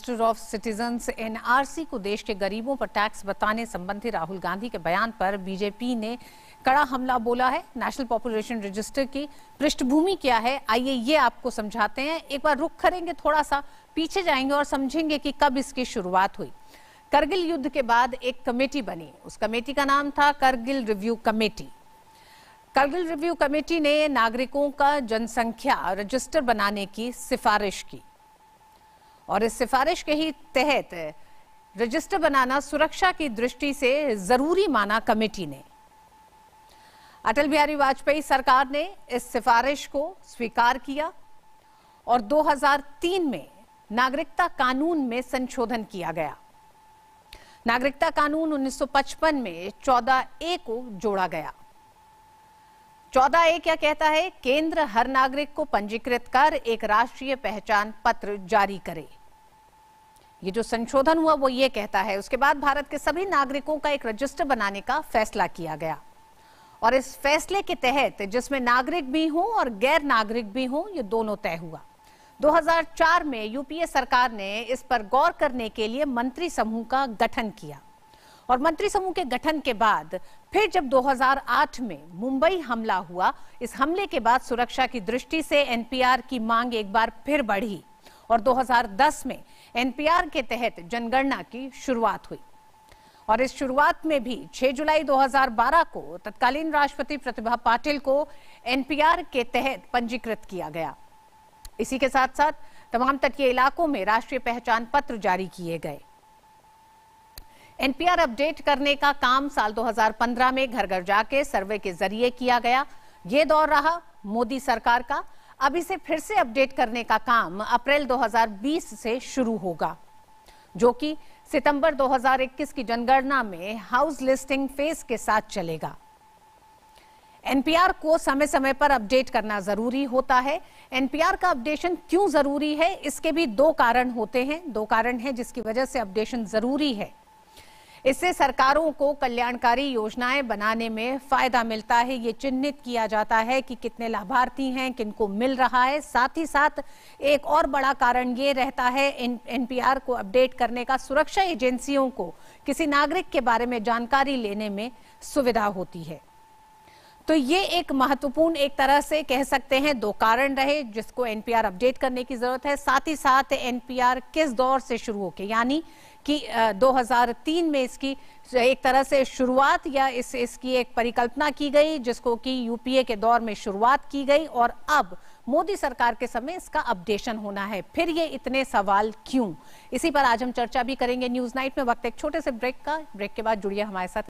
minister of citizens NRC को देश के गरीबों पर टैक्स बताने संबंधी राहुल गांधी के बयान पर बीजेपी ने कड़ा हमला बोला है नेशनल पॉपुलेशन रजिस्टर की पृष्ठभूमि क्या है आइए ये आपको समझाते हैं एक बार रुख करेंगे थोड़ा सा पीछे जाएंगे और समझेंगे कि कब इसकी शुरुआत हुई करगिल युद्ध के बाद एक कमेटी बनी उस कमेटी का नाम था Kargil review committee Kargil review committee ने नागरिकों का जनसंख्या रजिस्टर बनाने की सिफारिश की और इस सिफारिश के ही तहत रजिस्टर बनाना सुरक्षा की दृष्टि से जरूरी माना कमेटी ने अटल बिहारी वाजपेयी सरकार ने इस सिफारिश को स्वीकार किया और 2003 में नागरिकता कानून में संशोधन किया गया नागरिकता कानून 1955 में 14 ए को जोड़ा गया 14 ए क्या कहता है केंद्र हर नागरिक को पंजीकृत कर एक राष्ट्रीय पहचान पत्र जारी करे ये जो संशोधन हुआ वो ये कहता है उसके बाद भारत के सभी नागरिकों का एक रजिस्टर बनाने का फैसला किया गया और इस फैसले के तहत जिसमें नागरिक भी हों और गैर नागरिक भी हो ये दोनों तय हुआ 2004 में यूपीए सरकार ने इस पर गौर करने के लिए मंत्री समूह का गठन किया और मंत्री समूह के गठन के बाद फिर जब 2008 में मुंबई हमला हुआ इस हमले के बाद सुरक्षा की दृष्टि से एनपीआर की मांग एक बार फिर बढ़ी और 2010 में एनपीआर के तहत जनगणना की शुरुआत हुई और इस शुरुआत में भी 6 जुलाई 2012 को तत्कालीन राष्ट्रपति प्रतिभा पाटिल को एनपीआर के तहत पंजीकृत किया गया इसी के साथ साथ तमाम तटीय इलाकों में राष्ट्रीय पहचान पत्र जारी किए गए एनपीआर अपडेट करने का काम साल 2015 में घर घर जाके सर्वे के जरिए किया गया यह दौर रहा मोदी सरकार का अब इसे फिर से अपडेट करने का काम अप्रैल 2020 से शुरू होगा जो कि सितंबर 2021 की जनगणना में हाउस लिस्टिंग फेज के साथ चलेगा एनपीआर को समय समय पर अपडेट करना जरूरी होता है एनपीआर का अपडेशन क्यों जरूरी है इसके भी दो कारण होते हैं दो कारण हैं जिसकी वजह से अपडेशन जरूरी है इससे सरकारों को कल्याणकारी योजनाएं बनाने में फायदा मिलता है ये चिन्हित किया जाता है कि कितने लाभार्थी हैं किनको मिल रहा है साथ ही साथ एक और बड़ा कारण ये रहता है एनपीआर को अपडेट करने का सुरक्षा एजेंसियों को किसी नागरिक के बारे में जानकारी लेने में सुविधा होती है तो ये एक महत्वपूर्ण एक तरह से कह सकते हैं दो कारण रहे जिसको एनपीआर अपडेट करने की जरूरत है साथ ही साथ एनपीआर किस दौर से शुरू होके यानी कि 2003 में इसकी एक तरह से शुरुआत या इस इसकी एक परिकल्पना की गई जिसको कि यूपीए के दौर में शुरुआत की गई और अब मोदी सरकार के समय इसका अपडेशन होना है फिर ये इतने सवाल क्यों इसी पर आज हम चर्चा भी करेंगे न्यूज नाइट में वक्त एक छोटे से ब्रेक का ब्रेक के बाद जुड़िए हमारे साथ